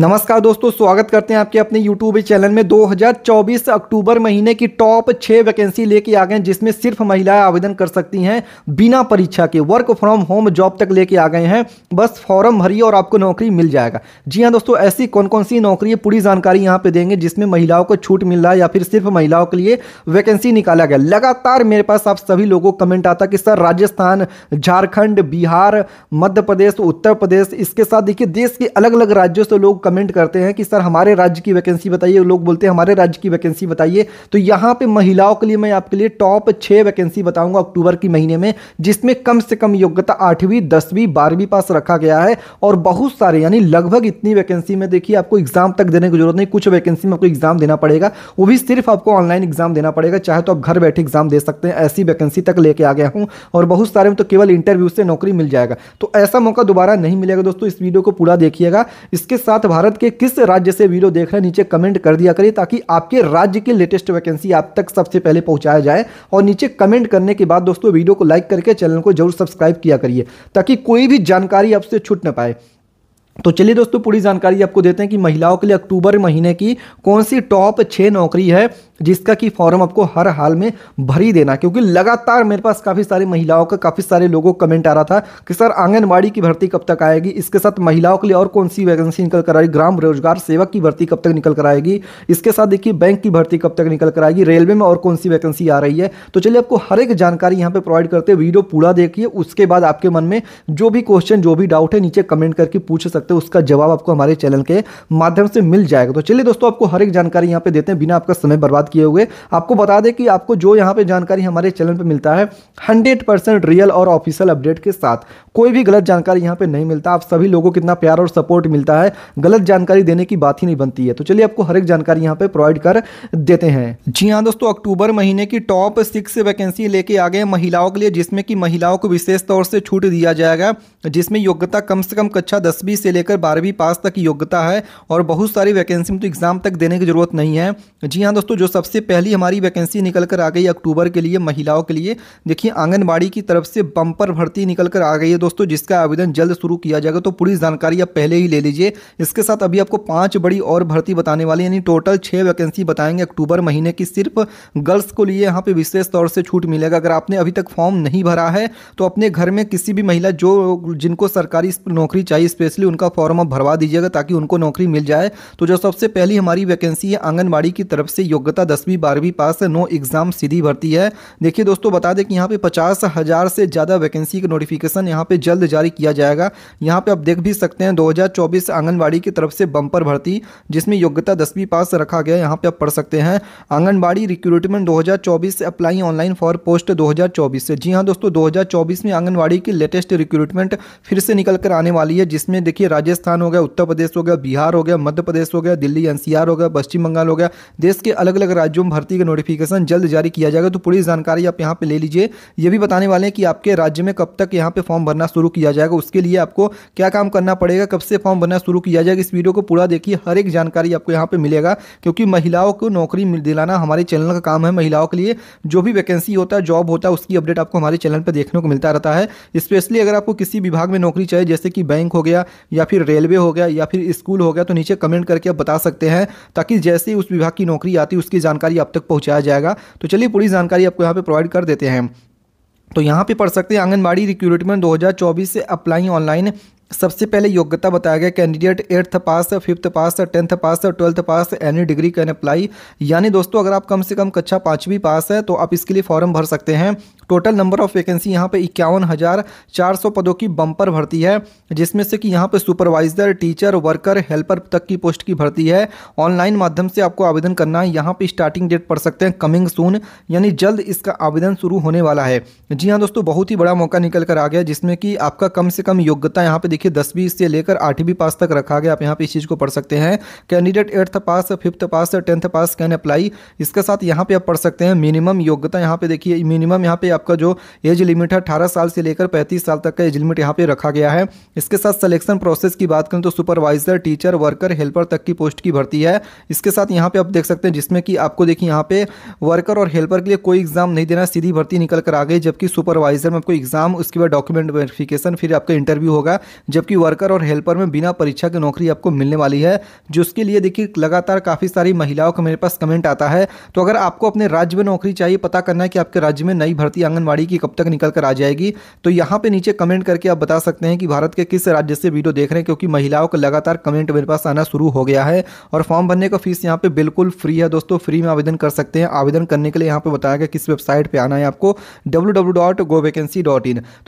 नमस्कार दोस्तों स्वागत करते हैं आपके अपने यूट्यूब चैनल में 2024 अक्टूबर महीने की टॉप छः वैकेंसी लेके आ गए जिसमें सिर्फ महिलाएं आवेदन कर सकती हैं बिना परीक्षा के वर्क फ्रॉम होम जॉब तक लेके आ गए हैं बस फॉर्म भरिए और आपको नौकरी मिल जाएगा जी हाँ दोस्तों ऐसी कौन कौन सी नौकरी है पूरी जानकारी यहाँ पे देंगे जिसमें महिलाओं को छूट मिल रहा है या फिर सिर्फ महिलाओं के लिए वैकेंसी निकाला गया लगातार मेरे पास आप सभी लोगों को कमेंट आता कि सर राजस्थान झारखंड बिहार मध्य प्रदेश उत्तर प्रदेश इसके साथ देखिए देश के अलग अलग राज्यों से लोग कमेंट करते हैं कि सर हमारे राज्य की वैकेंसी बताइए लोग बोलते हैं हमारे राज्य की वैकेंसी बताइए तो यहाँ पे महिलाओं के लिए मैं आपके लिए टॉप छः वैकेंसी बताऊंगा अक्टूबर के महीने में जिसमें कम से कम योग्यता आठवीं दसवीं बारहवीं पास रखा गया है और बहुत सारे यानी लगभग इतनी वैकेंसी में देखिए आपको एग्जाम तक देने की जरूरत नहीं कुछ वैकेंसी में आपको एग्जाम देना पड़ेगा वो भी सिर्फ आपको ऑनलाइन एग्जाम देना पड़ेगा चाहे तो आप घर बैठे एग्जाम दे सकते हैं ऐसी वैकेंसी तक लेके आ गया हूँ और बहुत सारे में तो केवल इंटरव्यू से नौकरी मिल जाएगा तो ऐसा मौका दोबारा नहीं मिलेगा दोस्तों इस वीडियो को पूरा देखिएगा इसके साथ भारत के किस राज्य से वीडियो देख रहे हैं नीचे कमेंट कर दिया करिए ताकि आपके राज्य की लेटेस्ट वैकेंसी आप तक सबसे पहले पहुंचाया जाए और नीचे कमेंट करने के बाद दोस्तों वीडियो को लाइक करके चैनल को जरूर सब्सक्राइब किया करिए ताकि कोई भी जानकारी आपसे छूट ना पाए तो चलिए दोस्तों पूरी जानकारी आपको देते हैं कि महिलाओं के लिए अक्टूबर महीने की कौन सी टॉप छः नौकरी है जिसका कि फॉर्म आपको हर हाल में भरी देना क्योंकि लगातार मेरे पास काफ़ी सारी महिलाओं का काफ़ी सारे लोगों का कमेंट आ रहा था कि सर आंगनबाड़ी की भर्ती कब तक आएगी इसके साथ महिलाओं के लिए और कौन सी वैकेंसी निकल कर आएगी ग्राम रोजगार सेवक की भर्ती कब तक निकल कर आएगी इसके साथ देखिए बैंक की भर्ती कब तक निकल कर आएगी रेलवे में और कौन सी वैकेंसी आ रही है तो चलिए आपको हर एक जानकारी यहाँ पर प्रोवाइड करते वीडियो पूरा देखिए उसके बाद आपके मन में जो भी क्वेश्चन जो भी डाउट है नीचे कमेंट करके पूछ सकते सकते हो उसका जवाब आपको हमारे चैनल के माध्यम से मिल जाएगा तो चलिए दोस्तों आपको हर एक जानकारी यहाँ पे देते हैं बिना आपका समय बर्बाद किए हुए आपको बता दें कि आपको जो यहाँ पे जानकारी हमारे चैनल पर मिलता है हंड्रेड रियल और ऑफिशियल अपडेट के साथ कोई भी गलत जानकारी यहाँ पर नहीं मिलता आप सभी लोगों को इतना प्यार और सपोर्ट मिलता है गलत जानकारी देने की बात ही नहीं बनती है तो चलिए आपको हर एक जानकारी यहाँ पर प्रोवाइड कर देते हैं जी हाँ दोस्तों अक्टूबर महीने की टॉप सिक्स वैकेंसी लेके आ गए महिलाओं के लिए जिसमें कि महिलाओं को विशेष तौर से छूट दिया जाएगा जिसमें योग्यता कम से कम कक्षा दसवीं से लेकर बारहवीं पास तक योग्यता है और बहुत सारी वैकेंसी में तो एग्ज़ाम तक देने की ज़रूरत नहीं है जी हाँ दोस्तों जो सबसे पहली हमारी वैकेंसी निकल कर आ गई अक्टूबर के लिए महिलाओं के लिए देखिए आंगनबाड़ी की तरफ से बम्पर भर्ती निकल कर आ गई है दोस्तों जिसका आवेदन जल्द शुरू किया जाएगा तो पूरी जानकारी आप पहले ही ले लीजिए इसके साथ अभी आपको पांच बड़ी और भर्ती बताने वाली यानी टोटल छह वैकेंसी बताएंगे अक्टूबर महीने की सिर्फ गर्ल्स को लिए यहाँ पे विशेष तौर से छूट मिलेगा अगर आपने अभी तक फॉर्म नहीं भरा है तो अपने घर में किसी भी महिला जो जिनको सरकारी नौकरी चाहिए स्पेशली उनका का फॉर्म आप भरवा दीजिएगा ताकि उनको नौकरी मिल जाए तो जो सबसे पहली हमारी वैकेंसी है आंगनबाड़ी की तरफ से योग्यता दसवीं बारहवीं पास नो एग्ज़ाम सीधी भर्ती है देखिए दोस्तों बता दें कि यहाँ पे पचास हज़ार से ज़्यादा वैकेंसी का नोटिफिकेशन यहाँ पे जल्द जारी किया जाएगा यहाँ पे आप देख भी सकते हैं दो आंगनबाड़ी की तरफ से बंपर भर्ती जिसमें योग्यता दसवीं पास रखा गया यहाँ पे आप पढ़ सकते हैं आंगनबाड़ी रिक्रूटमेंट दो से अप्लाई ऑनलाइन फॉर पोस्ट दो से जी हाँ दोस्तों दो में आंगनबाड़ी की लेटेस्ट रिक्रूटमेंट फिर से निकल कर आने वाली है जिसमें देखिए देखिए राजस्थान हो गया उत्तर प्रदेश हो गया बिहार हो गया मध्य प्रदेश हो गया दिल्ली एनसीआर हो गया पश्चिम बंगाल हो गया देश के अलग अलग राज्यों में भर्ती का नोटिफिकेशन जल्द जारी किया जाएगा तो पूरी जानकारी आप यहाँ पर ले लीजिए ये भी बताने वाले हैं कि आपके राज्य में कब तक यहाँ पर फॉर्म भरना शुरू किया जाएगा उसके लिए आपको क्या काम करना पड़ेगा कब से फॉर्म भरना शुरू किया जाएगा इस वीडियो को पूरा देखिए हर एक जानकारी आपको यहाँ पर मिलेगा क्योंकि महिलाओं को नौकरी दिलाना हमारे चैनल का काम है महिलाओं के लिए जो भी वैकेंसी होता है जॉब होता है उसकी अपडेट आपको हमारे चैनल पर देखने को मिलता रहता है स्पेशली अगर आपको किसी विभाग में नौकरी चाहिए जैसे कि बैंक हो गया या फिर रेलवे हो गया या फिर स्कूल हो गया तो नीचे कमेंट करके आप बता सकते हैं ताकि जैसे ही उस विभाग की नौकरी आती उसकी जानकारी आप तक पहुँचाया जाएगा तो चलिए पूरी जानकारी आपको यहाँ पर प्रोवाइड कर देते हैं तो यहाँ पे पढ़ सकते हैं आंगनबाड़ी रिक्रूटमेंट 2024 से अप्लाई ऑनलाइन सबसे पहले योग्यता बताया गया candidate eighth pass fifth pass tenth pass twelfth pass any degree can apply यानी दोस्तों अगर आप कम से कम कक्षा पाँचवीं पास है तो आप इसके लिए फॉर्म भर सकते हैं टोटल नंबर ऑफ वैकेंसी यहाँ पे इक्यावन हज़ार चार सौ पदों की बम्पर भर्ती है जिसमें से कि यहाँ पे सुपरवाइजर टीचर वर्कर हेल्पर तक की पोस्ट की भर्ती है ऑनलाइन माध्यम से आपको आवेदन करना है यहाँ पे स्टार्टिंग डेट पढ़ सकते हैं कमिंग सून यानी जल्द इसका आवेदन शुरू होने वाला है जी हाँ दोस्तों बहुत ही बड़ा मौका निकल कर आ गया जिसमें कि आपका कम से कम योग्यता यहाँ पर देखिए दसवीं से लेकर आठवीं पास तक रखा गया आप यहाँ पे इस चीज़ को पढ़ सकते हैं candidate eighth pass fifth pass tenth pass can apply इसके साथ यहाँ पे आप पढ़ सकते हैं मिनिमम योग्यता यहाँ पे देखिए मिनिमम यहाँ पे आपका जो एज लिमिट है अठारह साल से लेकर पैंतीस साल तक का एज लिमिट यहाँ पे रखा गया है इसके साथ सलेक्शन प्रोसेस की बात करें तो सुपरवाइजर टीचर वर्कर हेल्पर तक की पोस्ट की भर्ती है इसके साथ यहाँ पे आप देख सकते हैं जिसमें कि आपको देखिए यहाँ पे वर्कर और हेल्पर के लिए कोई एग्जाम नहीं देना सीधी भर्ती निकल कर आ गई जबकि सुपरवाइजर में आपको एग्जाम उसके बाद डॉक्यूमेंट वेरिफिकेशन फिर आपका इंटरव्यू होगा जबकि वर्कर और हेल्पर में बिना परीक्षा की नौकरी आपको मिलने वाली है जिसके लिए देखिए लगातार काफ़ी सारी महिलाओं का मेरे पास कमेंट आता है तो अगर आपको अपने राज्य में नौकरी चाहिए पता करना है कि आपके राज्य में नई भर्ती आंगनबाड़ी की कब तक निकल कर आ जाएगी तो यहाँ पर नीचे कमेंट करके आप बता सकते हैं कि भारत के किस राज्य से वीडियो देख रहे हैं क्योंकि महिलाओं का लगातार कमेंट मेरे पास आना शुरू हो गया है और फॉर्म भरने का फीस यहाँ पे बिल्कुल फ्री है दोस्तों फ्री में आवेदन कर सकते हैं आवेदन करने के लिए यहाँ पे बताया गया किस वेबसाइट पे आना है आपको डब्ल्यू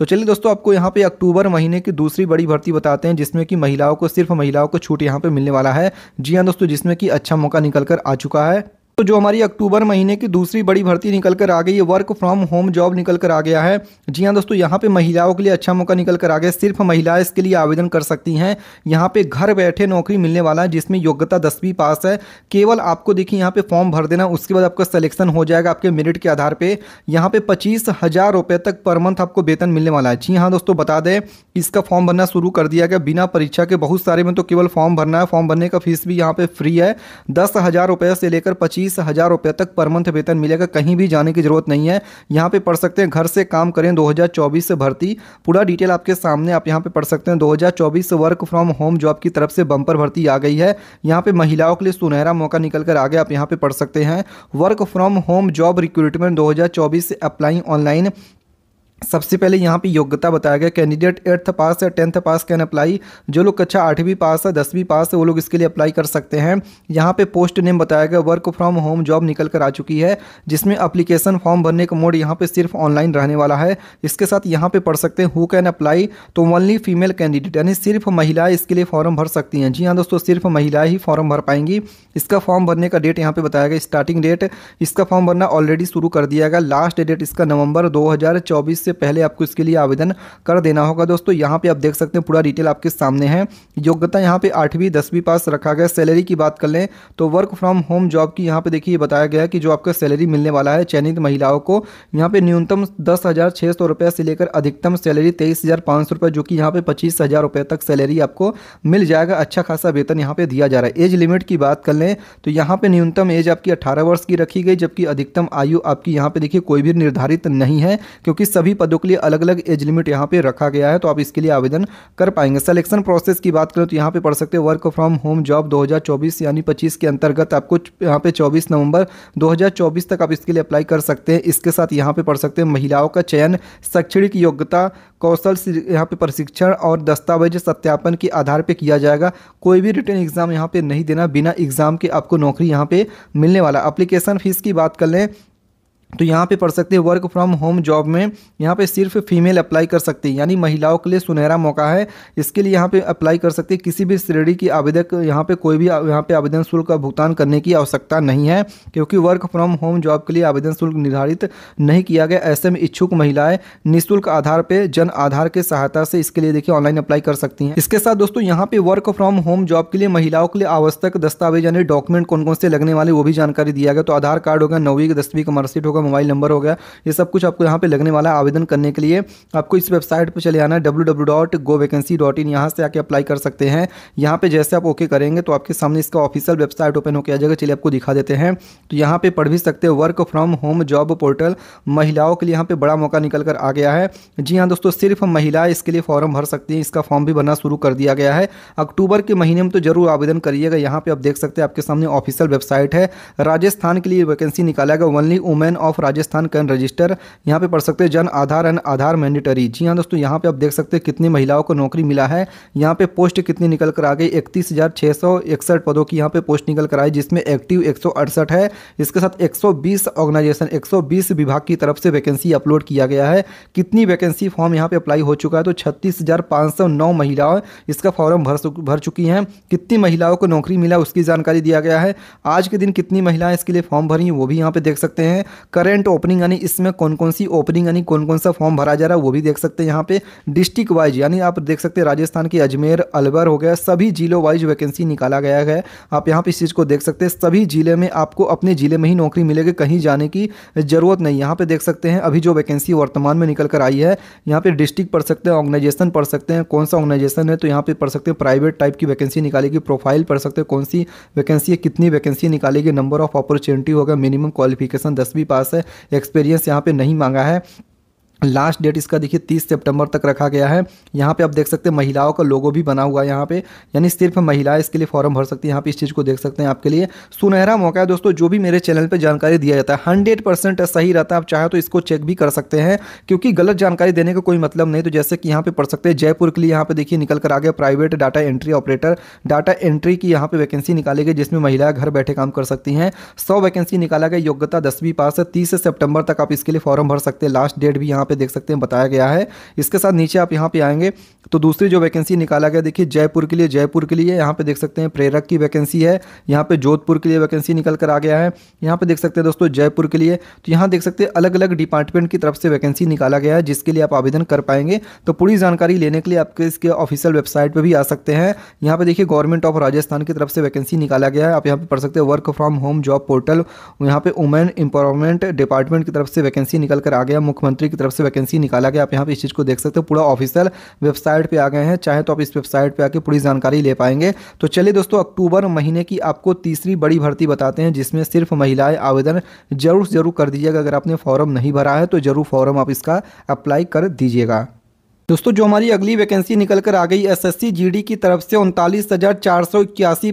तो चलिए दोस्तों आपको यहाँ पे अक्टूबर महीने की दूसरी बड़ी भर्ती बताते हैं जिसमें कि महिलाओं को सिर्फ महिलाओं को छूट यहाँ पर मिलने वाला है जी हाँ दोस्तों जिसमें कि अच्छा मौका निकल कर आ चुका है तो जो हमारी अक्टूबर महीने की दूसरी बड़ी भर्ती निकल कर आ गई है वर्क फ्रॉम होम जॉब निकल कर आ गया है जी हाँ दोस्तों यहाँ पे महिलाओं के लिए अच्छा मौका निकल कर आ गया सिर्फ महिलाएं इसके लिए आवेदन कर सकती हैं यहाँ पे घर बैठे नौकरी मिलने वाला है जिसमें योग्यता दसवीं पास है केवल आपको देखिए यहाँ पे फॉर्म भर देना उसके बाद आपका सिलेक्शन हो जाएगा आपके मेरिट के आधार पर यहाँ पे पच्चीस हज़ार तक पर मंथ आपको वेतन मिलने वाला है जी हाँ दोस्तों बता दें इसका फॉर्म भरना शुरू कर दिया गया बिना परीक्षा के बहुत सारे में तो केवल फॉर्म भरना है फॉर्म भरने का फीस भी यहाँ पर फ्री है दस हज़ार से लेकर पच्चीस तीस हज़ार रुपये तक पर मंथ वेतन मिलेगा कहीं भी जाने की ज़रूरत नहीं है यहाँ पे पढ़ सकते हैं घर से काम करें 2024 से भर्ती पूरा डिटेल आपके सामने आप यहाँ पे पढ़ सकते हैं 2024 से वर्क फ्रॉम होम जॉब की तरफ से बंपर भर्ती आ गई है यहाँ पे महिलाओं के लिए सुनहरा मौका निकल कर आ गया आप यहाँ पे पढ़ सकते हैं work from home job recruitment दो से अप्लाई ऑनलाइन सबसे पहले यहाँ पे योग्यता बताया गया कैंडिडेट एट्थ पास या टेंथ पास कैन अप्लाई जो लोग कक्षा अच्छा आठवीं पास है दसवीं पास है वो लोग इसके लिए अप्लाई कर सकते हैं यहाँ पे पोस्ट नेम बताया गया वर्क फ्रॉम होम जॉब निकल कर आ चुकी है जिसमें अप्लीकेशन फॉर्म भरने का मोड यहाँ पे सिर्फ ऑनलाइन रहने वाला है इसके साथ यहाँ पे पढ़ सकते हैं हु कैन अप्लाई तो ओनली फीमेल कैंडिडेट यानी सिर्फ महिलाएं इसके लिए फॉर्म भर सकती हैं जी हाँ दोस्तों सिर्फ महिलाएं ही फॉर्म भर पाएंगी इसका फॉर्म भरने का डेट यहाँ पे बताया गया स्टार्टिंग डेट इसका फॉर्म भरना ऑलरेडी शुरू कर दिया गया लास्ट डेट इसका नवंबर दो से इससे पहले आपको इसके लिए आवेदन कर देना होगा दोस्तों यहाँ पे आप देख सकते हैं पूरा डिटेल आपके सामने है योग्यता यहाँ पे आठवीं दसवीं पास रखा गया सैलरी की बात कर लें तो वर्क फ्रॉम होम जॉब की यहाँ पे देखिए बताया गया है कि जो आपका सैलरी मिलने वाला है चयनित महिलाओं को यहाँ पे न्यूनतम दस हज़ार छः सौ रुपये से लेकर अधिकतम सैलरी तेईस हज़ार पाँच सौ रुपये जो कि यहाँ पे पच्चीस हज़ार रुपये तक सैलरी आपको मिल जाएगा अच्छा खासा वेतन यहाँ पे दिया जा रहा है एज लिमिट की बात कर लें तो यहाँ पे न्यूनतम एज आपकी अठारह वर्ष की रखी गई जबकि अधिकतम आयु आपकी यहाँ पे देखिए कोई भी निर्धारित नहीं है क्योंकि सभी पदों के लिए अलग अलग एज लिमिट यहाँ पे रखा गया है तो आप इसके लिए आवेदन कर पाएंगे सिलेक्शन प्रोसेस की बात करें तो यहाँ पे पढ़ सकते हैं वर्क फ्रॉम होम जॉब 2024 यानी 25 के अंतर्गत आपको यहाँ पे 24 नवंबर 2024 तक आप इसके लिए अप्लाई कर सकते हैं इसके साथ यहाँ पे पढ़ सकते हैं महिलाओं का चयन शैक्षणिक योग्यता कौशल यहाँ पे प्रशिक्षण और दस्तावेज सत्यापन के आधार पर किया जाएगा कोई भी रिटर्न एग्जाम यहाँ पे नहीं देना बिना एग्जाम के आपको नौकरी यहाँ पे मिलने वाला अप्लीकेशन फीस की बात कर लें तो यहाँ पे पढ़ सकते हैं वर्क फ्रॉम होम जॉब में यहाँ पे सिर्फ फीमेल अप्लाई कर सकती है यानी महिलाओं के लिए सुनहरा मौका है इसके लिए यहाँ पे अप्लाई कर सकते हैं किसी भी श्रेणी की आवेदक यहाँ पे कोई भी यहाँ पे आवेदन शुल्क का भुगतान करने की आवश्यकता नहीं है क्योंकि वर्क फ्रॉम होम जॉब के लिए आवेदन शुल्क निर्धारित नहीं किया गया ऐसे में इच्छुक महिलाएं निःशुल्क आधार पर जन आधार के सहायता से इसके लिए देखिए ऑनलाइन अप्लाई कर सकती हैं इसके साथ दोस्तों यहाँ पे वर्क फ्रॉम होम जॉब के लिए महिलाओं के लिए आवश्यक दस्तावेज यानी डॉक्यूमेंट कौन कौन से लगने वाले वो भी जानकारी दिया गया तो आधार कार्ड होगा नौवीं दसवीं का मार्कशीट होगा आपका मोबाइल नंबर हो गया ये सब कुछ आपको यहाँ पे लगने वाला है आवेदन करने के लिए आपको इस वेबसाइट पर चले आना है W W dot go vacancy dot in यहाँ से आके अप्लाई कर सकते हैं यहाँ पे जैसे आप ओके करेंगे तो आपके सामने इसका ऑफिशियल वेबसाइट ओपन होकर आ जाएगा चलिए आपको दिखा देते हैं तो यहाँ पे पढ़ भी सकते हैं work from home job portal महिलाओं के लिए यहाँ पे बड़ा मौका निकल कर आ गया है जी हाँ दोस्तों सिर्फ महिला इसके लिए फॉर्म भर सकती हैं इसका फॉर्म भी भरना शुरू कर दिया गया है अक्टूबर के महीने में तो जरूर आवेदन करिएगा यहाँ पे आप देख सकते हैं आपके सामने ऑफिशियल वेबसाइट है राजस्थान के लिए वैकेंसी निकाला गया only women of Rajasthan can register यहाँ पे पढ़ सकते हैं जन आधार एंड आधार मैंडेटरी जी हाँ दोस्तों यहाँ पे आप देख सकते हैं कितनी महिलाओं को नौकरी मिला है यहाँ पे पोस्ट कितनी निकल कर आ गई इकतीस हज़ार छः सौ इकसठ पदों की यहाँ पे पोस्ट निकल कर आई जिसमें एक्टिव एक सौ अड़सठ है इसके साथ एक सौ बीस ऑर्गेनाइजेशन एक सौ बीस विभाग की तरफ से वैकेंसी अपलोड किया गया है कितनी वैकेंसी फॉर्म यहाँ पे अप्लाई हो चुका है तो छत्तीस हज़ार पाँच सौ नौ महिलाएं इसका फॉर्म भर भर चुकी हैं कितनी महिलाओं को नौकरी मिला उसकी जानकारी दिया गया है आज के दिन कितनी महिलाएं इसके लिए फॉर्म भरी वो भी यहाँ पे देख सकते हैं करेंट ओपनिंग यानी इसमें कौन कौन सी ओपनिंग यानी कौन कौन सा फॉर्म भरा जा रहा है वो भी देख सकते हैं यहाँ पे डिस्ट्रिक्ट वाइज यानी आप देख सकते हैं राजस्थान के अजमेर अलवर हो गया सभी जिलों वाइज वैकेंसी निकाला गया है आप यहाँ पर इस चीज़ को देख सकते हैं सभी जिले में आपको अपने जिले में ही नौकरी मिलेगी कहीं जाने की ज़रूरत नहीं यहाँ पर देख सकते हैं अभी जो वैकेंसी वर्तमान में निकल कर आई है यहाँ पर डिस्ट्रिक्ट पढ़ सकते हैं ऑर्गेनाइजेशन पढ़ सकते हैं कौन सा ऑर्गेनाइजेशन है तो यहाँ पर पढ़ सकते हैं प्राइवेट टाइप की वैकेंसी निकालेगी प्रोफाइल पढ़ सकते हैं कौन सी वैकेंसी है कितनी वैकेंसी निकालेगी नंबर ऑफ अपॉर्चुनिटी होगा मिनिमम क्वालिफिकेशन दसवीं पास से एक्सपीरियंस यहाँ पे नहीं मांगा है लास्ट डेट इसका देखिए 30 सितंबर तक रखा गया है यहाँ पे आप देख सकते हैं महिलाओं का लोगो भी बना हुआ है यहाँ पे यानी सिर्फ महिलाएं इसके लिए फॉर्म भर सकती हैं यहाँ पे इस चीज़ को देख सकते हैं आपके लिए सुनहरा मौका है दोस्तों जो भी मेरे चैनल पे जानकारी दिया जाता है हंड्रेड परसेंट सही रहता है आप चाहे तो इसको चेक भी कर सकते हैं क्योंकि गलत जानकारी देने का कोई मतलब नहीं तो जैसे कि यहाँ पर पढ़ सकते हैं जयपुर के लिए यहाँ पर देखिए निकल कर आ गया private data entry operator data entry की यहाँ पर वैकेंसी निकाली गई जिसमें महिलाएं घर बैठे काम कर सकती हैं सौ वैकेंसी निकाला गया योग्यता दसवीं पास है तीस सेप्टेम्बर तक आप इसके लिए फॉर्म भर सकते हैं लास्ट डेट भी यहाँ पे देख सकते हैं बताया गया है इसके साथ नीचे आप यहाँ पे आएंगे तो दूसरी जो वैकेंसी निकाला गया देखिए जयपुर के लिए जयपुर के लिए यहाँ पे देख सकते हैं प्रेरक की वैकेंसी है यहाँ पे जोधपुर के लिए वैकेंसी निकल कर आ गया है यहाँ पे देख सकते हैं दोस्तों जयपुर के लिए तो यहाँ देख सकते हैं अलग अलग डिपार्टमेंट की तरफ से वैकेंसी निकाला गया है जिसके लिए आप आवेदन कर पाएंगे तो पूरी जानकारी लेने के लिए आपके इसके ऑफिशियल वेबसाइट पर भी आ सकते हैं यहाँ पे देखिए गवर्नमेंट ऑफ राजस्थान की तरफ से वैकेंसी निकाला गया है आप यहाँ पे पढ़ सकते हैं work from home job portal यहाँ पर वुमेन एम्पावरमेंट डिपार्टमेंट की तरफ से वैकेंसी निकल कर आ गया मुख्यमंत्री की तरफ से से वैकेंसी निकाला गया आप यहाँ पे इस चीज़ को देख सकते हो पूरा ऑफिशियल वेबसाइट पे आ गए हैं चाहे तो आप इस वेबसाइट पे आके पूरी जानकारी ले पाएंगे तो चलिए दोस्तों अक्टूबर महीने की आपको तीसरी बड़ी भर्ती बताते हैं जिसमें सिर्फ महिलाएं आवेदन जरूर जरूर कर दीजिएगा अगर आपने फॉर्म नहीं भरा है तो ज़रूर फॉर्म आप इसका अप्लाई कर दीजिएगा दोस्तों जो हमारी अगली वैकेंसी निकल कर आ गई एसएससी जीडी की तरफ से उनतालीस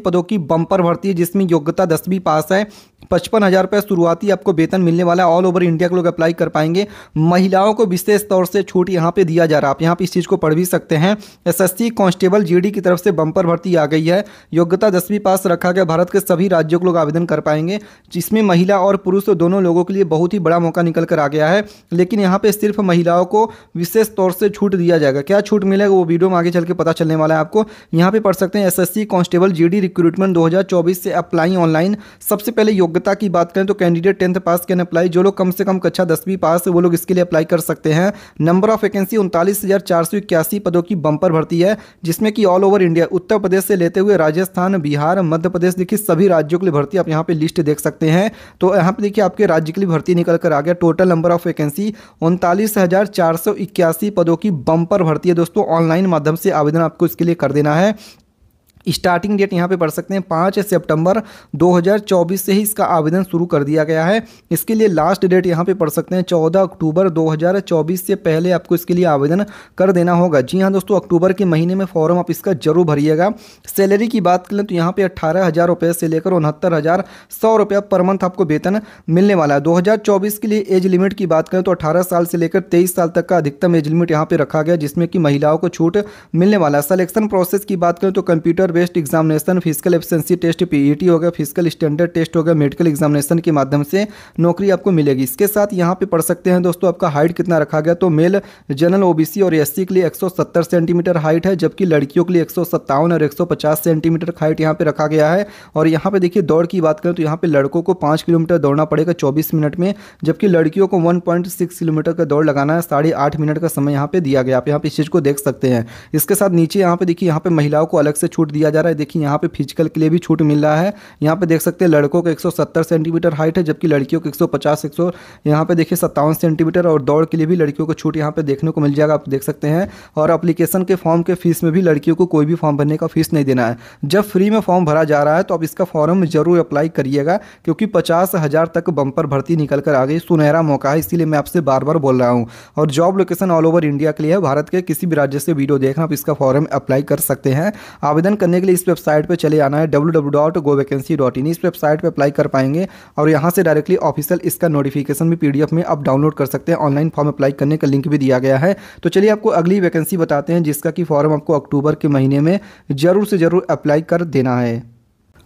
पदों की बम्पर भर्ती है जिसमें योग्यता दसवीं पास है पचपन हज़ार रुपये शुरुआती आपको वेतन मिलने वाला है ऑल ओवर इंडिया के लोग अप्लाई कर पाएंगे महिलाओं को विशेष तौर से छूट यहाँ पे दिया जा रहा है आप यहाँ पे इस चीज़ को पढ़ भी सकते हैं एसएससी कांस्टेबल जीडी की तरफ से बम्पर भर्ती आ गई है योग्यता दसवीं पास रखा गया भारत के सभी राज्यों के लोग आवेदन कर पाएंगे जिसमें महिला और पुरुष तो दोनों लोगों के लिए बहुत ही बड़ा मौका निकल कर आ गया है लेकिन यहाँ पर सिर्फ महिलाओं को विशेष तौर से छूट दिया जाएगा क्या छूट मिलेगा वो वीडियो में आगे चल के पता चलने वाला है आपको यहाँ पर पढ़ सकते हैं एस एस रिक्रूटमेंट दो से अप्लाई ऑनलाइन सबसे पहले योग्यता की बात करें तो candidate tenth pass can apply जो लोग कम से कम कक्षा दसवीं पास है वो लोग इसके लिए अप्लाई कर सकते हैं नंबर ऑफ वैकेंसी उनतालीस पदों की बंपर भर्ती है जिसमें कि all over India Uttar Pradesh से लेते हुए राजस्थान बिहार मध्य प्रदेश देखिए सभी राज्यों के लिए भर्ती आप यहाँ पर लिस्ट देख सकते हैं तो यहाँ पर देखिए आपके राज्य के लिए भर्ती निकल कर आ गया टोटल नंबर ऑफ वैकेंसी उनतालीस पदों की बंपर भर्ती है दोस्तों ऑनलाइन माध्यम से आवेदन आपको इसके लिए कर देना है स्टार्टिंग डेट यहाँ पे पढ़ सकते हैं पाँच सितंबर 2024 से ही इसका आवेदन शुरू कर दिया गया है इसके लिए लास्ट डेट यहाँ पे पढ़ सकते हैं 14 अक्टूबर 2024 से पहले आपको इसके लिए आवेदन कर देना होगा जी हाँ दोस्तों अक्टूबर के महीने में फॉर्म आप इसका जरूर भरिएगा सैलरी की बात करें तो यहाँ पे अट्ठारह हज़ार से लेकर उनहत्तर हज़ार सौ रुपया पर मंथ आपको वेतन मिलने वाला है दो के लिए एज लिमिट की बात करें तो अठारह साल से लेकर तेईस साल तक का अधिकतम एज लिमिट यहाँ पे रखा गया जिसमें कि महिलाओं को छूट मिलने वाला है सलेक्शन प्रोसेस की बात करें तो computer based examination physical efficiency test PET होगा फिजिकल स्टैंडर्ड टेस्ट होगा मेडिकल एग्जामिनेशन के माध्यम से नौकरी आपको मिलेगी इसके साथ यहाँ पे पढ़ सकते हैं दोस्तों आपका हाइट कितना रखा गया तो मेल जनरल ओबीसी और एससी के लिए 170 सेंटीमीटर हाइट है जबकि लड़कियों के लिए एक और एक सेंटीमीटर हाइट यहाँ पर रखा गया है और यहाँ पर देखिए दौड़ की बात करें तो यहाँ पे लड़कों को पाँच किलोमीटर दौड़ना पड़ेगा चौबीस मिनट में जबकि लड़कियों को वन किलोमीटर का दौड़ लगाना है साढ़े मिनट का समय यहाँ पर दिया गया आप यहाँ पर इस चीज़ को देख सकते हैं इसके साथ नीचे यहाँ पे देखिए यहाँ पे महिलाओं को अलग से छूट दिया दिया जा रहा है देखिए यहाँ पे फिजिकल के लिए भी छूट मिल रहा है यहाँ पे देख सकते हैं लड़कों का 170 सेंटीमीटर हाइट है जबकि लड़कियों का 150 100 यहाँ पे देखिए सत्तावन सेंटीमीटर और दौड़ के लिए भी लड़कियों को छूट यहाँ पे देखने को मिल जाएगा आप देख सकते हैं और अप्लीकेशन के फॉर्म के फीस में भी लड़कियों को कोई भी फॉर्म भरने का फीस नहीं देना है जब फ्री में फॉर्म भरा जा रहा है तो आप इसका फॉर्म जरूर अप्लाई करिएगा क्योंकि पचास तक बम्पर भर्ती निकल कर आ गई सुनहरा मौका है इसीलिए मैं आपसे बार बार बोल रहा हूँ और job location all over India के लिए भारत के किसी भी राज्य से वीडियो देखना आप इसका फॉर्म अप्लाई कर सकते हैं आवेदन करने करने के लिए इस वेबसाइट पर चले आना है डब्ल्यू इस वेबसाइट पर अप्लाई कर पाएंगे और यहाँ से डायरेक्टली ऑफिशियल इसका नोटिफिकेशन भी पीडीएफ में आप डाउनलोड कर सकते हैं ऑनलाइन फॉर्म अप्लाई करने का लिंक भी दिया गया है तो चलिए आपको अगली वैकेंसी बताते हैं जिसका कि फॉर्म आपको अक्टूबर के महीने में ज़रूर से ज़रूर अप्लाई कर देना है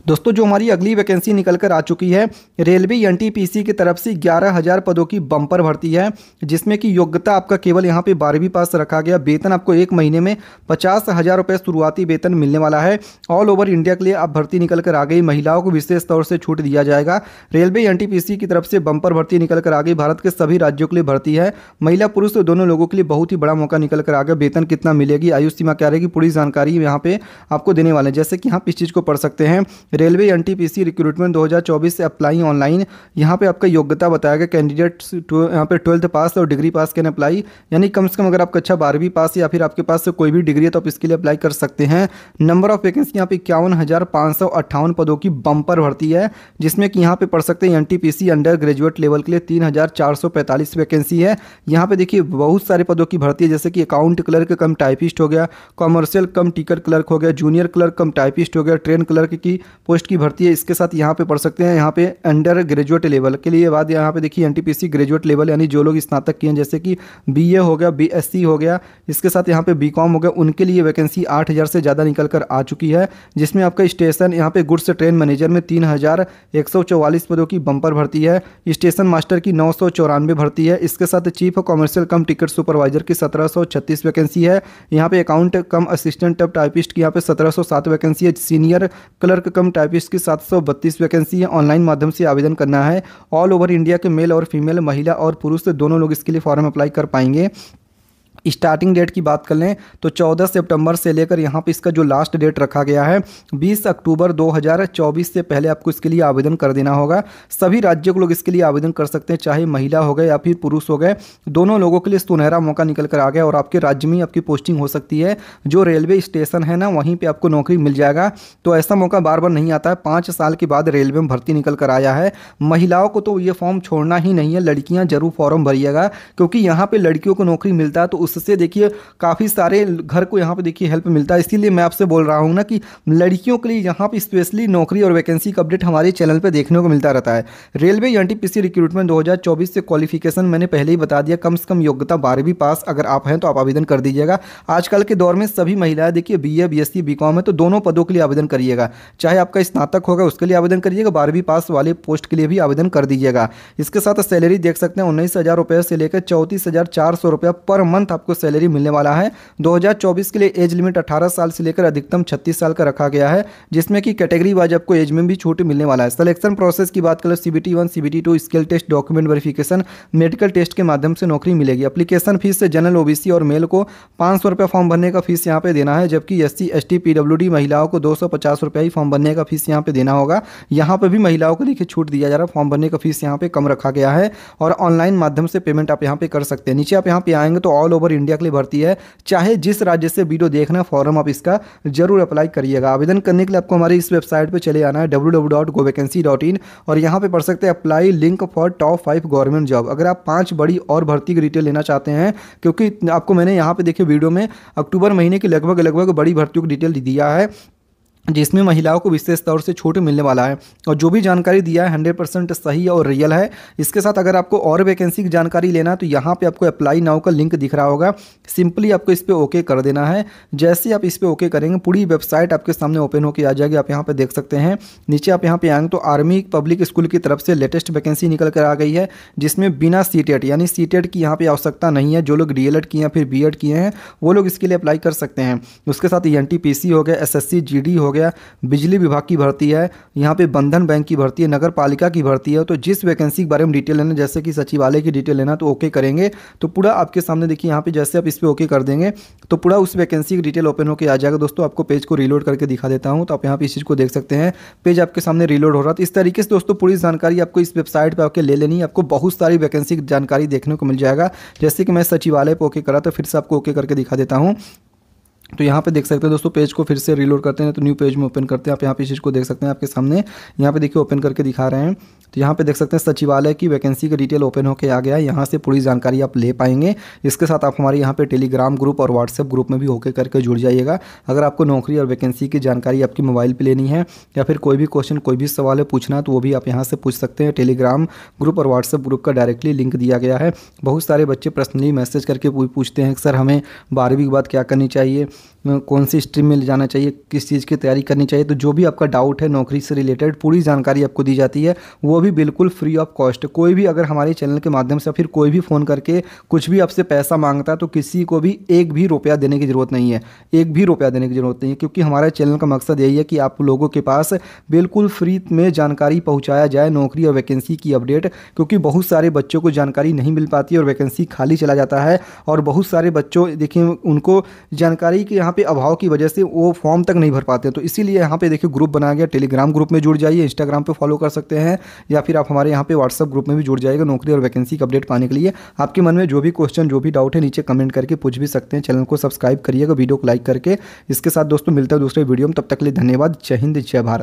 दोस्तों जो हमारी अगली वैकेंसी निकल कर आ चुकी है रेलवे एन की तरफ से ग्यारह हज़ार पदों की बम्पर भर्ती है जिसमें कि योग्यता आपका केवल यहाँ पे बारहवीं पास रखा गया वेतन आपको एक महीने में पचास हज़ार रुपये शुरुआती वेतन मिलने वाला है ऑल ओवर इंडिया के लिए आप भर्ती निकल कर आ गई महिलाओं को विशेष तौर से छूट दिया जाएगा रेलवे एन की तरफ से बम्पर भर्ती निकल कर आ गई भारत के सभी राज्यों के लिए भर्ती है महिला पुरुष दोनों लोगों के लिए बहुत ही बड़ा मौका निकल कर आ गया वेतन कितना मिलेगी आयु सीमा क्या रहेगी पूरी जानकारी यहाँ पे आपको देने वाले हैं जैसे कि आप इस चीज़ को पढ़ सकते हैं रेलवे एन टी रिक्रूटमेंट 2024 से अप्लाई ऑनलाइन यहाँ पे आपका योग्यता बताया गया कैंडिडेट्स यहाँ पे ट्वेल्थ पास और डिग्री पास कैन अप्लाई यानी कम से कम अगर आपका अच्छा बारहवीं पास या फिर आपके पास कोई भी डिग्री है तो आप इसके लिए अप्लाई कर सकते हैं नंबर ऑफ वैकेंसी यहाँ पे इक्यावन हज़ार पाँच सौ अट्ठावन पदों की बंपर भर्ती है जिसमें कि यहाँ पे पढ़ सकते हैं एन अंडर ग्रेजुएट लेवल के लिए तीन हज़ार चार सौ पैंतालीस वैकेंसी है यहाँ पे देखिए बहुत सारे पदों की भर्ती है जैसे कि अकाउंट क्लर्क कम टाइपिस्ट हो गया कॉमर्शियल कम टिकट क्लर्क हो गया जूनियर क्लर्क कम टाइपिस्ट हो गया ट्रेन क्लर्क की पोस्ट की भर्ती है इसके साथ यहाँ पे पढ़ सकते हैं यहाँ पे अंडर ग्रेजुएट लेवल के लिए बाद यहाँ पे देखिए एनटीपीसी ग्रेजुएट लेवल यानी जो लोग स्नातक किए हैं जैसे कि बीए हो गया बीएससी हो गया इसके साथ यहाँ पे बीकॉम हो गया उनके लिए वैकेंसी आठ से ज़्यादा निकल कर आ चुकी है जिसमें आपका स्टेशन यहाँ पे गुड्स ट्रेन मैनेजर में तीन पदों की बम्पर भर्ती है स्टेशन मास्टर की नौ भर्ती है इसके साथ chief commercial cum ticket supervisor की सत्रह वैकेंसी है यहाँ पे अकाउंट कम असिस्टेंट टाइपिस्ट की यहाँ पे सत्रह वैकेंसी है सीनियर क्लर्क कम टाइपिस्ट की सात सौ बत्तीस वैकेंसी है ऑनलाइन माध्यम से आवेदन करना है ऑल ओवर इंडिया के मेल और फीमेल महिला और पुरुष दोनों लोग इसके लिए फॉर्म अप्लाई कर पाएंगे स्टार्टिंग डेट की बात कर लें तो 14 सितंबर से लेकर यहाँ पे इसका जो लास्ट डेट रखा गया है 20 अक्टूबर 2024 से पहले आपको इसके लिए आवेदन कर देना होगा सभी राज्यों के लोग इसके लिए आवेदन कर सकते हैं चाहे महिला हो गए या फिर पुरुष हो गए दोनों लोगों के लिए सुनहरा मौका निकल कर आ गया और आपके राज्य में आपकी पोस्टिंग हो सकती है जो रेलवे स्टेशन है ना वहीं पर आपको नौकरी मिल जाएगा तो ऐसा मौका बार बार नहीं आता है पाँच साल के बाद रेलवे में भर्ती निकल कर आया है महिलाओं को तो ये फॉर्म छोड़ना ही नहीं है लड़कियाँ जरूर फॉर्म भरिएगा क्योंकि यहाँ पर लड़कियों को नौकरी मिलता है तो उससे देखिए काफ़ी सारे घर को यहाँ पे देखिए हेल्प मिलता है इसीलिए मैं आपसे बोल रहा हूँ ना कि लड़कियों के लिए यहाँ पे स्पेशली नौकरी और वैकेंसी का अपडेट हमारे चैनल पे देखने को मिलता रहता है रेलवे एन टी रिक्रूटमेंट दो से क्वालिफिकेशन मैंने पहले ही बता दिया कम से कम योग्यता बारहवीं पास अगर आप हैं तो आप आवेदन कर दीजिएगा आजकल के दौर में सभी महिलाएं देखिए बी ए बी है तो दोनों पदों के लिए आवेदन करिएगा चाहे आपका स्नातक होगा उसके लिए आवेदन करिएगा बारहवीं पास वाले पोस्ट के लिए भी आवेदन कर दीजिएगा इसके साथ सैलरी देख सकते हैं उन्नीस हज़ार रुपये से लेकर चौंतीस हज़ार चार सौ रुपये पर मंथ आपको सैलरी मिलने वाला है 2024 के लिए एज लिमिट 18 साल से लेकर अधिकतम 36 साल का रखा गया है जिसमें कि कैटेगरी वाइज आपको एज में भी छूट मिलने वाला है सिलेक्शन प्रोसेस की बात करें C B T one C B T two skill test document verification medical test के माध्यम से नौकरी मिलेगी अप्लीकेशन फीस से जनरल ओ और मेल को पाँच सौ रुपये फॉर्म भरने का फीस यहाँ पे देना है जबकि S C S T P W D महिलाओं को दो सौ पचास रुपये ही फॉर्म भरने का फीस यहाँ पे देना होगा यहाँ पे भी महिलाओं को देखिए छूट दिया जा रहा है फॉर्म भरने का फीस यहाँ पे कम रखा गया है और ऑनलाइन माध्यम से पेमेंट आप यहाँ पे कर सकते हैं नीचे आप यहाँ पे आएंगे तो ऑल ओवर और इंडिया के लिए भर्ती है चाहे जिस राज्य से वीडियो देखना फॉरम आप इसका जरूर अप्लाई करिएगा आवेदन करने के लिए आपको हमारी इस वेबसाइट पर चले आना है डब्ल्यू और यहाँ पर पढ़ सकते हैं apply link for top five government job अगर आप पाँच बड़ी और भर्ती की डिटेल लेना चाहते हैं क्योंकि आपको मैंने यहाँ पर देखिए वीडियो में अक्टूबर महीने की लगभग लगभग बड़ी भर्तियों की डिटेल दिया है जिसमें महिलाओं को विशेष तौर से छूट मिलने वाला है और जो भी जानकारी दिया है हंड्रेड परसेंट सही और रियल है इसके साथ अगर आपको और वैकेंसी की जानकारी लेना है तो यहाँ पे आपको अप्लाई नाउ का लिंक दिख रहा होगा सिंपली आपको इस पर ओके कर देना है जैसे आप इस पर ओके करेंगे पूरी वेबसाइट आपके सामने ओपन होकर आ जाएगी आप यहाँ पर देख सकते हैं नीचे आप यहाँ पर आएंगे तो आर्मी पब्लिक स्कूल की तरफ से लेटेस्ट वैकेंसी निकल कर आ गई है जिसमें बिना सी e यानी सी e की यहाँ पर आवश्यकता नहीं है जो लोग डी किए हैं फिर बी किए हैं वो लोग इसके लिए अप्लाई कर सकते हैं उसके साथ ई हो गया एस एस हो हो गया बिजली विभाग की भर्ती है यहाँ पे बंधन बैंक की भर्ती है नगर पालिका की भर्ती है तो जिस वैकेंसी के बारे में डिटेल लेना जैसे कि सचिवालय की डिटेल लेना तो ओके करेंगे तो पूरा आपके सामने देखिए यहाँ पे जैसे आप इस पर ओके कर देंगे तो पूरा उस वैकेंसी की डिटेल ओपन होकर आ जाएगा दोस्तों आपको पेज को रिलोड करके दिखा देता हूँ तो आप यहाँ पर इस चीज़ को देख सकते हैं पेज आपके सामने रिलोड हो रहा है तो इस तरीके से दोस्तों पूरी जानकारी आपको इस वेबसाइट पर आपके ले लेनी है आपको बहुत सारी वैकेंसी की जानकारी देखने को मिल जाएगा जैसे कि मैं सचिवालय पर ओके करा तो फिर से आपको ओके करके दिखा देता हूँ तो यहाँ पे देख सकते हैं दोस्तों पेज को फिर से रीलोड करते हैं तो न्यू पेज में ओपन करते हैं आप यहाँ पे इस चीज़ को देख सकते हैं आपके सामने यहाँ पे देखिए ओपन करके दिखा रहे हैं तो यहाँ पे देख सकते हैं सचिवालय की वैकेंसी का डिटेल ओपन होकर आ गया है यहाँ से पूरी जानकारी आप ले पाएंगे इसके साथ आप हमारे यहाँ पे टेलीग्राम ग्रुप और व्हाट्सएप ग्रुप में भी होके करके जुड़ जाइएगा अगर आपको नौकरी और वैकेंसी की जानकारी आपकी मोबाइल पर लेनी है या फिर कोई भी क्वेश्चन कोई भी सवाल है पूछना तो वो भी आप यहाँ से पूछ सकते हैं टेलीग्राम ग्रुप और व्हाट्सएप ग्रुप का डायरेक्टली लिंक दिया गया है बहुत सारे बच्चे पर्सनली मैसेज करके पूछते हैं सर हमें बारहवीं के बाद क्या करनी चाहिए कौन सी स्ट्रीम में ले जाना चाहिए किस चीज़ की तैयारी करनी चाहिए तो जो भी आपका डाउट है नौकरी से रिलेटेड पूरी जानकारी आपको दी जाती है वो भी बिल्कुल फ्री ऑफ कॉस्ट कोई भी अगर हमारे चैनल के माध्यम से फिर कोई भी फ़ोन करके कुछ भी आपसे पैसा मांगता है तो किसी को भी एक भी रुपया देने की ज़रूरत नहीं है एक भी रुपया देने की ज़रूरत नहीं है क्योंकि हमारे चैनल का मकसद यही है कि आप लोगों के पास बिल्कुल फ्री में जानकारी पहुँचाया जाए नौकरी और वैकेंसी की अपडेट क्योंकि बहुत सारे बच्चों को जानकारी नहीं मिल पाती और वैकेंसी खाली चला जाता है और बहुत सारे बच्चों देखिए उनको जानकारी के यहाँ पे अभाव की वजह से वो फॉर्म तक नहीं भर पाते तो इसीलिए यहाँ पे देखिए ग्रुप बनाया गया टेलीग्राम ग्रुप में जुड़ जाइए इंस्टाग्राम पर फॉलो कर सकते हैं या फिर आप हमारे यहाँ पे व्हाट्सअप ग्रुप में भी जुड़ जाएगा नौकरी और वैकेंसी का अपडेट पाने के लिए आपके मन में जो भी क्वेश्चन जो भी डाउट है नीचे कमेंट करके पूछ भी सकते हैं चैनल को सब्सक्राइब करिएगा वीडियो को लाइक करके इसके साथ दोस्तों मिलता है दूसरे वीडियो में तब तक के लिए धन्यवाद जय हिंद जय भारत